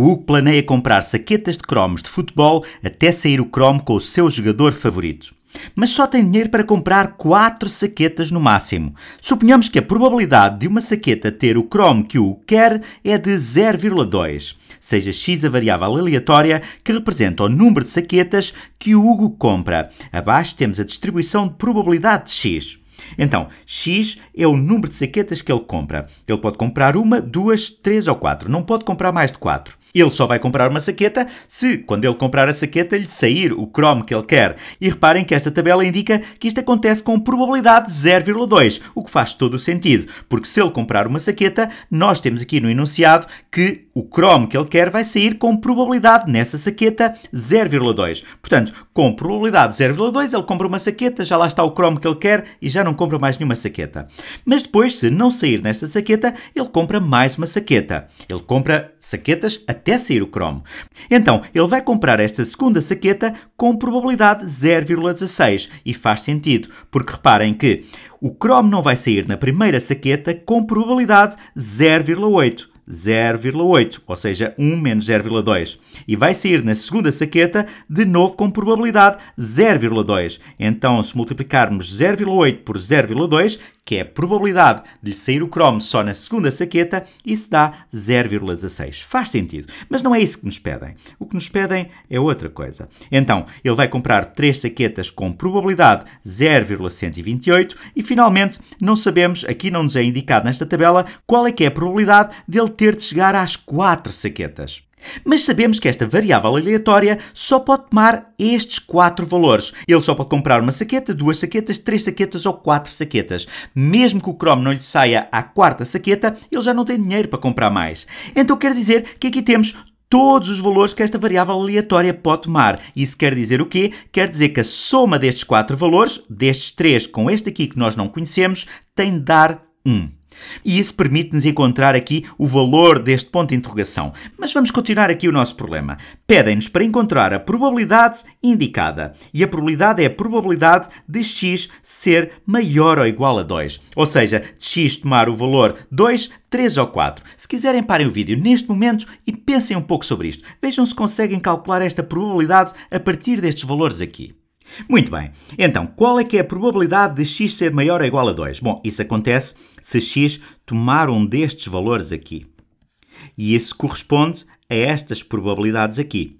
O Hugo planeia comprar saquetas de cromos de futebol até sair o cromo com o seu jogador favorito. Mas só tem dinheiro para comprar 4 saquetas no máximo. Suponhamos que a probabilidade de uma saqueta ter o cromo que o quer é de 0,2, seja x a variável aleatória que representa o número de saquetas que o Hugo compra. Abaixo temos a distribuição de probabilidade de x. Então, X é o número de saquetas que ele compra. Ele pode comprar uma, duas, três ou quatro. Não pode comprar mais de quatro. Ele só vai comprar uma saqueta se, quando ele comprar a saqueta, lhe sair o cromo que ele quer. E reparem que esta tabela indica que isto acontece com probabilidade 0,2, o que faz todo o sentido, porque se ele comprar uma saqueta, nós temos aqui no enunciado que o cromo que ele quer vai sair com probabilidade nessa saqueta 0,2. Portanto, com probabilidade 0,2, ele compra uma saqueta, já lá está o cromo que ele quer e já não compra mais nenhuma saqueta. Mas depois, se não sair nesta saqueta, ele compra mais uma saqueta. Ele compra saquetas até sair o cromo. Então, ele vai comprar esta segunda saqueta com probabilidade 0,16 e faz sentido, porque reparem que o cromo não vai sair na primeira saqueta com probabilidade 0,8. 0,8, ou seja, 1 menos 0,2. E vai sair na segunda saqueta, de novo com probabilidade 0,2. Então, se multiplicarmos 0,8 por 0,2, que é a probabilidade de lhe sair o cromo só na segunda saqueta, isso dá 0,16. Faz sentido. Mas não é isso que nos pedem. O que nos pedem é outra coisa. Então, ele vai comprar 3 saquetas com probabilidade 0,128 e, finalmente, não sabemos, aqui não nos é indicado nesta tabela, qual é que é a probabilidade dele ter de chegar às 4 saquetas. Mas sabemos que esta variável aleatória só pode tomar estes quatro valores. Ele só pode comprar uma saqueta, duas saquetas, três saquetas ou quatro saquetas. Mesmo que o Chrome não lhe saia à quarta saqueta, ele já não tem dinheiro para comprar mais. Então quer dizer que aqui temos todos os valores que esta variável aleatória pode tomar. Isso quer dizer o quê? Quer dizer que a soma destes quatro valores, destes três com este aqui que nós não conhecemos, tem de dar 1. E isso permite-nos encontrar aqui o valor deste ponto de interrogação. Mas vamos continuar aqui o nosso problema. Pedem-nos para encontrar a probabilidade indicada. E a probabilidade é a probabilidade de x ser maior ou igual a 2. Ou seja, de x tomar o valor 2, 3 ou 4. Se quiserem, parem o vídeo neste momento e pensem um pouco sobre isto. Vejam se conseguem calcular esta probabilidade a partir destes valores aqui. Muito bem, então qual é que é a probabilidade de x ser maior ou igual a 2? Bom, isso acontece se x tomaram destes valores aqui. E isso corresponde a estas probabilidades aqui.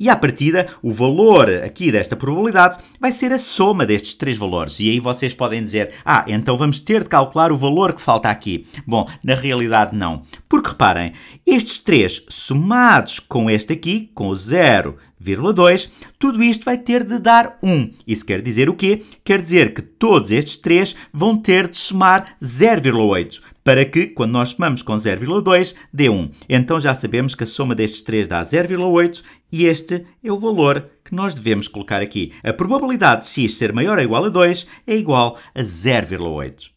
E à partida, o valor aqui desta probabilidade vai ser a soma destes três valores. E aí vocês podem dizer, ah, então vamos ter de calcular o valor que falta aqui. Bom, na realidade não. Porque reparem, estes três somados com este aqui, com o zero 0,2, tudo isto vai ter de dar 1. Isso quer dizer o quê? Quer dizer que todos estes três vão ter de somar 0,8, para que, quando nós somamos com 0,2, dê 1. Então já sabemos que a soma destes três dá 0,8 e este é o valor que nós devemos colocar aqui. A probabilidade de x ser maior ou igual a 2 é igual a 0,8.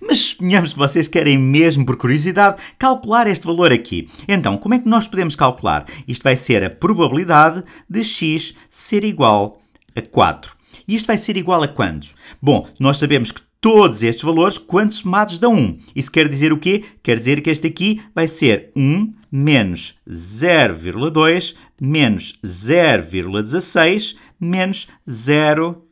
Mas suponhamos que vocês querem mesmo, por curiosidade, calcular este valor aqui. Então, como é que nós podemos calcular? Isto vai ser a probabilidade de x ser igual a 4. E isto vai ser igual a quanto? Bom, nós sabemos que todos estes valores, quando somados, dão 1. Isso quer dizer o quê? Quer dizer que este aqui vai ser 1 menos 0,2 menos 0,16 menos 0,16.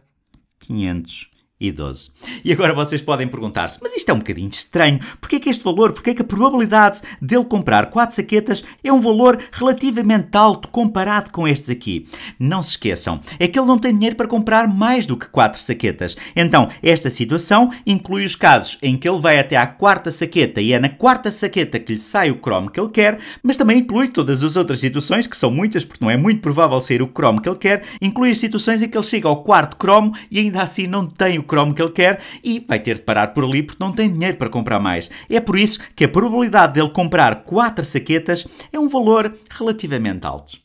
500 idoso. E agora vocês podem perguntar-se, mas isto é um bocadinho estranho, porque é que este valor, porque é que a probabilidade dele comprar 4 saquetas é um valor relativamente alto comparado com estes aqui? Não se esqueçam, é que ele não tem dinheiro para comprar mais do que 4 saquetas. Então, esta situação inclui os casos em que ele vai até à quarta saqueta e é na quarta saqueta que lhe sai o Chrome que ele quer, mas também inclui todas as outras situações, que são muitas, porque não é muito provável ser o Chrome que ele quer, inclui as situações em que ele chega ao quarto Chrome e ainda assim não tem o cromo que ele quer e vai ter de parar por ali porque não tem dinheiro para comprar mais. É por isso que a probabilidade dele comprar 4 saquetas é um valor relativamente alto.